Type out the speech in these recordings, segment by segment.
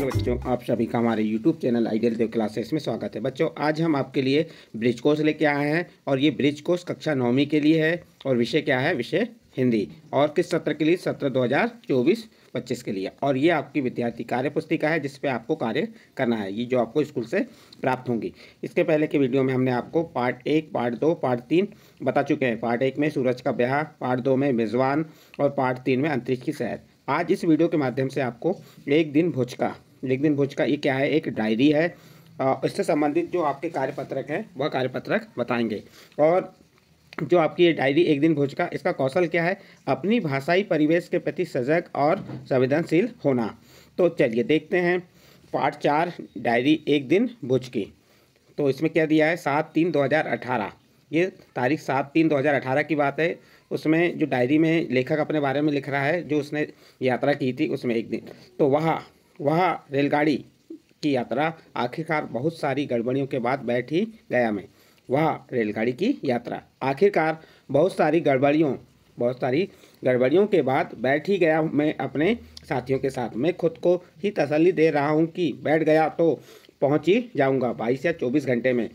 बच्चों आप सभी का हमारे YouTube channel Ideal Dev Classes में स्वागत है बच्चों आज हम आपके लिए ब्रिज कोर्स लेके आए हैं और ये ब्रिज कोर्स कक्षा नौवीं के लिए है और विषय क्या है विषय हिंदी और किस सत्र के लिए सत्र 2024 पच्चीस के लिए और ये आपकी विद्यार्थी कार्य पुस्तिका है जिसपे आपको कार्य करना है ये जो आपको स्कूल से प्राप्त होंगी इसके पहले के वीडियो में हमने आपको पार्ट एक पार्ट दो पार्ट तीन बता चुके हैं पार्ट एक में सूरज का ब्याह पार्ट दो में मेज़बान और पार्ट तीन में अंतरिक्ष की सैर आज इस वीडियो के माध्यम से आपको एक दिन भोज का एक दिन भोज का ये क्या है एक डायरी है इससे संबंधित जो आपके कार्यपत्रक हैं वह कार्यपत्रक बताएंगे और जो आपकी ये डायरी एक दिन भोज का इसका कौशल क्या है अपनी भाषाई परिवेश के प्रति सजग और संवेदनशील होना तो चलिए देखते हैं पार्ट चार डायरी एक दिन भोज की तो इसमें क्या दिया है सात तीन दो हज़ार अठारह ये तारीख सात तीन दो हज़ार अठारह की बात है उसमें जो डायरी में लेखक अपने बारे में लिख रहा है जो उसने यात्रा की थी उसमें एक दिन तो वहाँ वहाँ रेलगाड़ी की यात्रा आखिरकार बहुत सारी गड़बड़ियों के बाद बैठ ही गया मैं वह रेलगाड़ी की यात्रा आखिरकार बहुत सारी गड़बड़ियों बहुत सारी गड़बड़ियों के बाद बैठ ही गया मैं अपने साथियों के साथ मैं खुद को ही तसल्ली दे रहा हूँ कि बैठ गया तो पहुँच ही जाऊँगा बाईस या चौबीस घंटे में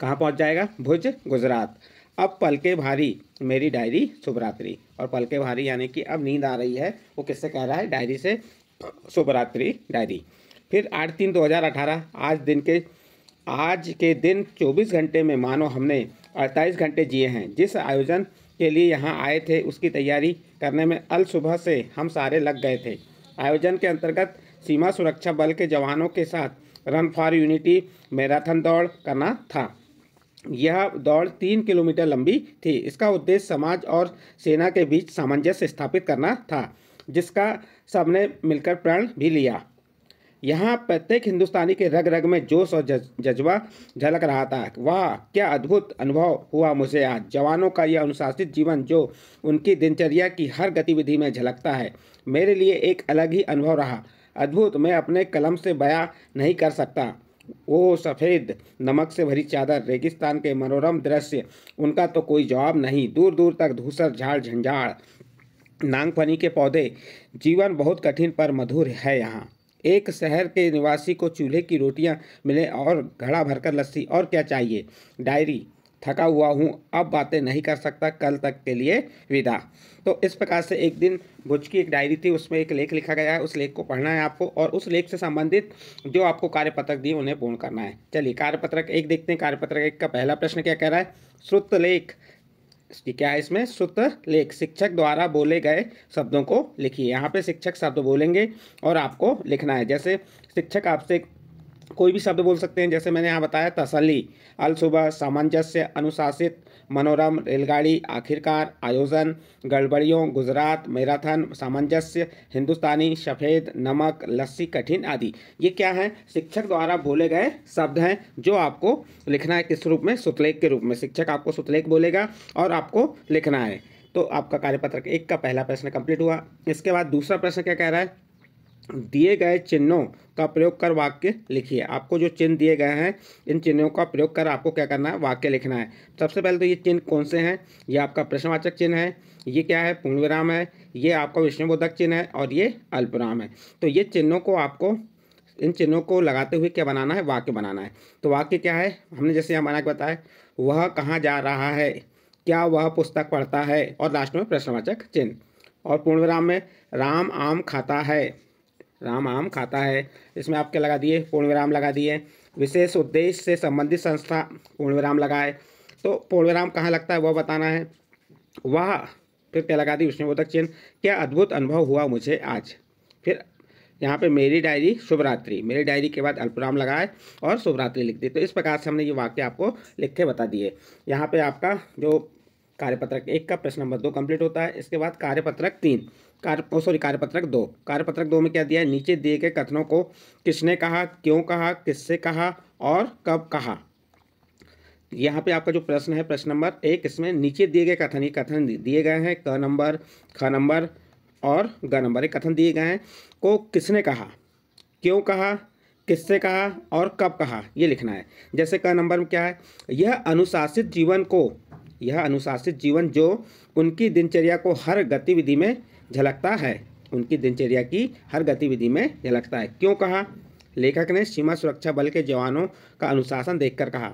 कहाँ पहुँच जाएगा भुज गुजरात अब पल के भारी मेरी डायरी शुभरात्रि और पल के भारी यानी कि अब नींद आ रही है वो किससे कह रहा है डायरी से शुभरात्रि डायरी फिर आठ तीन दो हज़ार अठारह आज दिन के आज के दिन 24 घंटे में मानो हमने 48 घंटे जिए हैं जिस आयोजन के लिए यहाँ आए थे उसकी तैयारी करने में अल सुबह से हम सारे लग गए थे आयोजन के अंतर्गत सीमा सुरक्षा बल के जवानों के साथ रन फॉर यूनिटी मैराथन दौड़ करना था यह दौड़ तीन किलोमीटर लंबी थी इसका उद्देश्य समाज और सेना के बीच सामंजस्य स्थापित करना था जिसका सबने मिलकर प्रण भी लिया यहाँ प्रत्येक हिंदुस्तानी के रग रग में जोश और जज्बा झलक रहा था वाह क्या अद्भुत अनुभव हुआ मुझे आज जवानों का यह अनुशासित जीवन जो उनकी दिनचर्या की हर गतिविधि में झलकता है मेरे लिए एक अलग ही अनुभव रहा अद्भुत मैं अपने कलम से बया नहीं कर सकता वो सफ़ेद नमक से भरी चादर रेगिस्तान के मनोरम दृश्य उनका तो कोई जवाब नहीं दूर दूर तक धूसर झाड़ झंझाड़ नांगफनी के पौधे जीवन बहुत कठिन पर मधुर है यहाँ एक शहर के निवासी को चूल्हे की रोटियां मिले और घड़ा भरकर लस्सी और क्या चाहिए डायरी थका हुआ हूँ अब बातें नहीं कर सकता कल तक के लिए विदा तो इस प्रकार से एक दिन भुज की एक डायरी थी उसमें एक लेख लिखा गया है उस लेख को पढ़ना है आपको और उस लेख से संबंधित जो आपको कार्यपत्रक दिए उन्हें पूर्ण करना है चलिए कार्यपत्रक एक देखते हैं कार्यपत्रक एक का पहला प्रश्न क्या कह रहा है श्रुत लेख क्या है इसमें सूत्र लेख शिक्षक द्वारा बोले गए शब्दों को लिखिए यहाँ पे शिक्षक शब्द बोलेंगे और आपको लिखना है जैसे शिक्षक आपसे कोई भी शब्द बोल सकते हैं जैसे मैंने यहाँ बताया तसली अलसुबह सामंजस्य अनुशासित मनोरम रेलगाड़ी आखिरकार आयोजन गड़बड़ियों गुजरात मैराथन सामंजस्य हिंदुस्तानी सफ़ेद नमक लस्सी कठिन आदि ये क्या है शिक्षक द्वारा बोले गए शब्द हैं जो आपको लिखना है किस रूप में सुतलेख के रूप में शिक्षक आपको सुतलेख बोलेगा और आपको लिखना है तो आपका कार्यपत्रक एक का पहला प्रश्न कंप्लीट हुआ इसके बाद दूसरा प्रश्न क्या कह रहा है दिए गए चिन्हों का प्रयोग कर वाक्य लिखिए आपको जो चिन्ह दिए गए हैं इन चिन्हों का प्रयोग कर आपको क्या करना है वाक्य लिखना है सबसे पहले तो ये चिन्ह कौन से हैं ये आपका प्रश्नवाचक चिन्ह है ये क्या है पूर्ण विराम है ये आपका विष्णुबोधक चिन्ह है और ये अल्पराम है तो ये चिन्हों को आपको इन चिन्हों को लगाते हुए क्या बनाना है वाक्य बनाना है तो वाक्य क्या है हमने जैसे यहाँ बना के बताया वह कहाँ जा रहा है क्या वह पुस्तक पढ़ता है और लास्ट में प्रश्नवाचक चिन्ह और पूर्णविराम में राम आम खाता है राम आम खाता है इसमें आपके लगा दिए पूर्णविराम लगा दिए विशेष उद्देश्य से संबंधित संस्था पूर्णविराम लगाए तो पूर्णविराम कहाँ लगता है वह बताना है वह फिर क्या लगा दी बोधक चिन्ह क्या अद्भुत अनुभव हुआ मुझे आज फिर यहाँ पे मेरी डायरी शुभरात्रि मेरी डायरी के बाद अल्पराम लगाए और शुभरात्रि लिख दी तो इस प्रकार से हमने ये वाक्य आपको लिख के बता दिए यहाँ पे आपका जो कार्यपत्रक एक का प्रश्न नंबर दो कंप्लीट होता है इसके बाद कार्यपत्रक तीन कार्य सॉरी कार्यपत्रक दो कार्यपत्रक दो में क्या दिया है नीचे दिए गए कथनों को किसने कहा क्यों कहा किससे कहा और कब कहा यहाँ पे आपका जो प्रश्न है प्रश्न नंबर एक इसमें नीचे दिए गए कथन ये कथन दिए गए हैं क नंबर ख नंबर और ग नंबर ये कथन दिए गए हैं को किसने कहा क्यों कहा किससे कहा और कब कहा ये लिखना है जैसे क नंबर में क्या है यह अनुशासित जीवन को यह अनुशासित जीवन जो उनकी दिनचर्या को हर गतिविधि में झलकता है उनकी दिनचर्या की हर गतिविधि में झलकता है क्यों कहा लेखक ने सीमा सुरक्षा बल के जवानों का अनुशासन देखकर कहा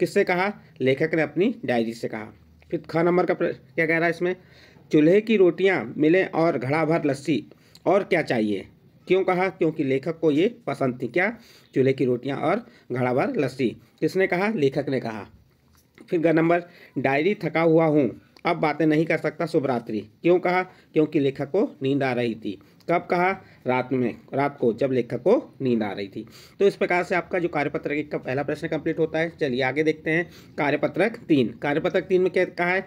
किससे कहा लेखक ने अपनी डायरी से कहा फिर ख नंबर का क्या कह रहा है इसमें चूल्हे की रोटियां मिलें और घड़ा भर लस्सी और क्या चाहिए क्यों कहा क्योंकि लेखक को ये पसंद थी क्या चूल्हे की रोटियां और घड़ा भर लस्सी किसने कहा लेखक ने कहा फिर नंबर डायरी थका हुआ हूँ अब बातें नहीं कर सकता शुभ रात्रि क्यों कहा क्योंकि लेखक को नींद आ रही थी कब कहा रात में रात को जब लेखक को नींद आ रही थी तो इस प्रकार से आपका जो कार्यपत्रक एक का पहला प्रश्न कंप्लीट होता है चलिए आगे देखते हैं कार्यपत्रक तीन कार्यपत्रक तीन में क्या कहा है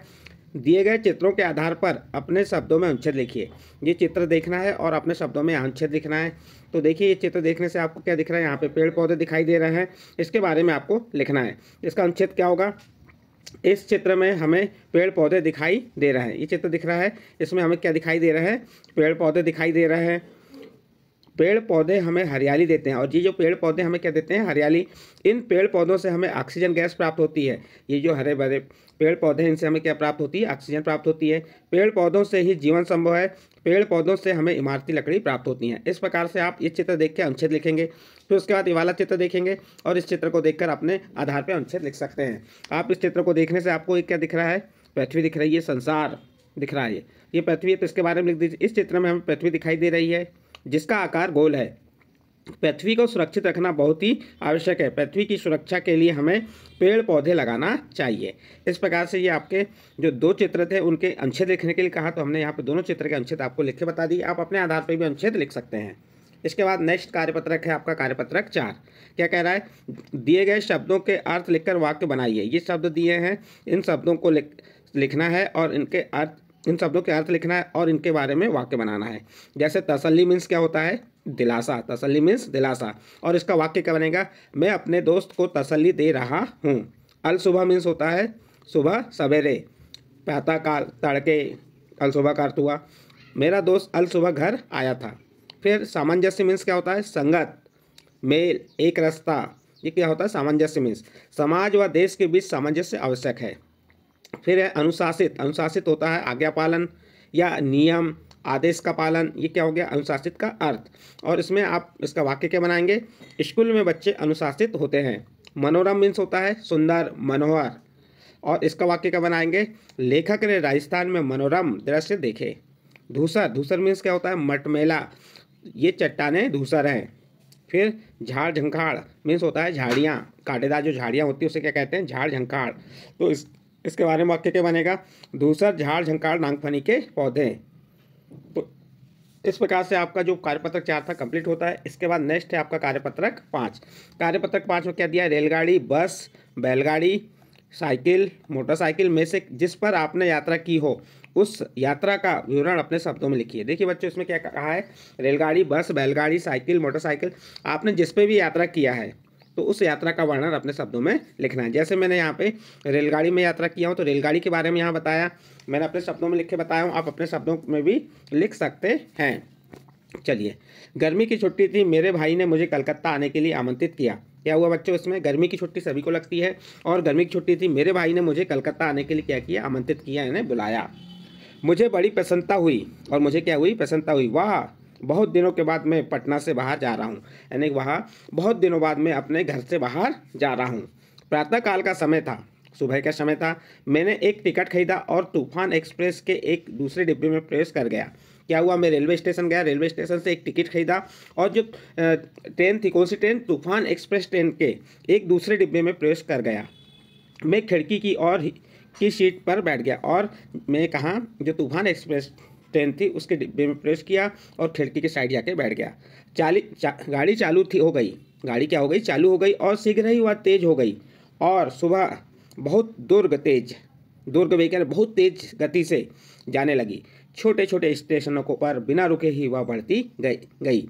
दिए गए चित्रों के आधार पर अपने शब्दों में अनुच्छेद लिखिए ये चित्र देखना है और अपने शब्दों में अनुच्छेद लिखना है तो देखिए ये चित्र देखने से आपको क्या दिख रहा है यहाँ पे पेड़ पौधे दिखाई दे रहे हैं इसके बारे में आपको लिखना है इसका अनुच्छेद क्या होगा इस चित्र में हमें पेड़ पौधे दिखाई दे रहे हैं ये चित्र दिख रहा है इसमें हमें क्या दिखाई दे रहा है पेड़ पौधे दिखाई दे रहे हैं पेड़ पौधे हमें हरियाली देते हैं और ये जो पेड़ पौधे हमें क्या देते हैं हरियाली इन पेड़ पौधों से हमें ऑक्सीजन गैस प्राप्त होती है ये जो हरे भरे पेड़ पौधे हैं इनसे हमें क्या प्राप्त होती है ऑक्सीजन प्राप्त होती है पेड़ पौधों से ही जीवन संभव है पेड़ पौधों से हमें इमारती लकड़ी प्राप्त होती है इस प्रकार से आप ये चित्र देख के अनुच्छेद लिखेंगे फिर उसके बाद ये वाला चित्र देखेंगे और इस चित्र को देखकर अपने आधार पर अनुच्छेद लिख सकते हैं आप इस चित्र को देखने से आपको एक क्या दिख रहा है पृथ्वी दिख रही है संसार दिख रहा है ये ये पृथ्वी है तो इसके बारे में लिख दीजिए इस चित्र में हमें पृथ्वी दिखाई दे रही है जिसका आकार गोल है पृथ्वी को सुरक्षित रखना बहुत ही आवश्यक है पृथ्वी की सुरक्षा के लिए हमें पेड़ पौधे लगाना चाहिए इस प्रकार से ये आपके जो दो चित्र थे उनके अनुच्छेद लिखने के लिए कहा तो हमने यहाँ पर दोनों चित्र के अनुच्छेद तो आपको लिख के बता दिए आप अपने आधार पर भी अनुच्छेद लिख सकते हैं इसके बाद नेक्स्ट कार्यपत्रक है आपका कार्यपत्रक चार क्या कह रहा है दिए गए शब्दों के अर्थ लिखकर वाक्य बनाइए ये शब्द दिए हैं इन शब्दों को लिख लिखना है और इनके अर्थ इन शब्दों के अर्थ लिखना है और इनके बारे में वाक्य बनाना है जैसे तसली मीन्स क्या होता है दिलासा तसली मीन्स दिलासा और इसका वाक्य क्या बनेगा मैं अपने दोस्त को तसली दे रहा हूँ अल सुबह मीन्स होता है सुबह सवेरे प्रातःकाल तड़के अल सुबह का अर्थ हुआ मेरा दोस्त अल सुबह घर आया था फिर सामंजस्य मीन्स क्या होता है संगत मेल एक रास्ता ये क्या होता है सामंजस्य मीन्स समाज व देश के बीच सामंजस्य आवश्यक है फिर है अनुशासित अनुशासित होता है आज्ञा पालन या नियम आदेश का पालन ये क्या हो गया अनुशासित का अर्थ और इसमें आप इसका वाक्य क्या बनाएंगे स्कूल में बच्चे अनुशासित होते हैं मनोरम मीन्स होता है सुंदर मनोहर और इसका वाक्य क्या बनाएंगे लेखक ने राजस्थान में मनोरम दृश्य देखे धूसर धूसर मीन्स क्या होता है मटमेला ये चट्टाने धूसर हैं फिर झाड़ झंखाड़ मीन्स होता है झाड़ियाँ कांटेदार जो झाड़ियाँ होती है उसे क्या कहते हैं झाड़ झंखाड़ तो इस इसके बारे में वाक्य क्या बनेगा दूसर झाड़ झंखाड़ नांगफनी के पौधे तो इस प्रकार से आपका जो कार्यपत्रक चार था कंप्लीट होता है इसके बाद नेक्स्ट है आपका कार्यपत्रक पाँच कार्यपत्रक पाँच में क्या दिया रेलगाड़ी बस बैलगाड़ी साइकिल मोटरसाइकिल में से जिस पर आपने यात्रा की हो उस यात्रा का विवरण अपने शब्दों में लिखिए देखिए बच्चों इसमें क्या कहा है रेलगाड़ी बस बैलगाड़ी साइकिल मोटरसाइकिल आपने जिस पे भी यात्रा किया है तो उस यात्रा का वर्णन अपने शब्दों में लिखना है जैसे मैंने यहाँ पे रेलगाड़ी में यात्रा किया हूँ तो रेलगाड़ी के बारे में यहाँ बताया मैंने अपने शब्दों में लिख के बताया हूँ आप अपने शब्दों में भी लिख सकते हैं चलिए गर्मी की छुट्टी थी मेरे भाई ने मुझे कलकत्ता आने के लिए आमंत्रित किया क्या हुआ बच्चों इसमें गर्मी की छुट्टी सभी को लगती है और गर्मी की छुट्टी थी मेरे भाई ने मुझे कलकत्ता आने के लिए क्या किया आमंत्रित किया इन्हें बुलाया मुझे बड़ी प्रसन्नता हुई और मुझे क्या हुई प्रसन्नता हुई वाह बहुत दिनों के बाद मैं पटना से बाहर जा रहा हूँ यानी वहाँ बहुत दिनों बाद मैं अपने घर से बाहर जा रहा हूँ प्रातःकाल का समय था सुबह का समय था मैंने एक टिकट खरीदा और तूफान एक्सप्रेस के एक दूसरे डिब्बे में प्रवेश कर गया क्या हुआ मैं रेलवे स्टेशन गया रेलवे स्टेशन से एक टिकट खरीदा और जो ट्रेन थी कौन सी ट्रेन तूफान एक्सप्रेस ट्रेन के एक दूसरे डिब्बे में प्रवेश कर गया मैं खिड़की की ओर की सीट पर बैठ गया और मैं कहा जो तूफान एक्सप्रेस ट्रेन थी उसके डिब्बे में प्रेस किया और खिड़की के साइड जाके बैठ गया चाली चा, गाड़ी चालू थी हो गई गाड़ी क्या हो गई चालू हो गई और शीघ्र ही वह तेज़ हो गई और सुबह बहुत दुर्ग तेज दुर्ग वेकर बहुत तेज गति से जाने लगी छोटे छोटे स्टेशनों को पर बिना रुके ही वह बढ़ती गई गई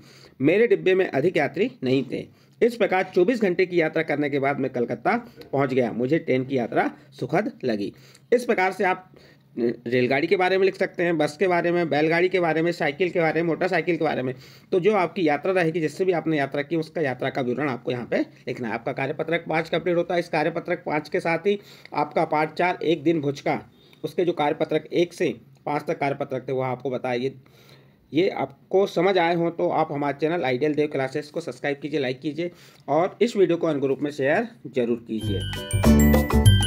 मेरे डिब्बे में अधिक यात्री नहीं थे इस प्रकार 24 घंटे की यात्रा करने के बाद मैं कलकत्ता पहुंच गया मुझे ट्रेन की यात्रा सुखद लगी इस प्रकार से आप रेलगाड़ी के बारे में लिख सकते हैं बस के बारे में बैलगाड़ी के बारे में साइकिल के बारे में मोटरसाइकिल के बारे में तो जो आपकी यात्रा रहेगी जिससे भी आपने यात्रा की उसका यात्रा का विवरण आपको यहाँ पे लिखना है आपका कार्यपत्रक पाँच कंप्लीट होता है इस कार्यपत्रक पाँच के साथ ही आपका पार्ट चार एक दिन भुज का उसके जो कार्यपत्रक एक से पाँच तक कार्यपत्र रखते हुए आपको बताइए ये आपको समझ आए हो तो आप हमारे चैनल आइडियल देव क्लासेस को सब्सक्राइब कीजिए लाइक कीजिए और इस वीडियो को अन ग्रुप में शेयर जरूर कीजिए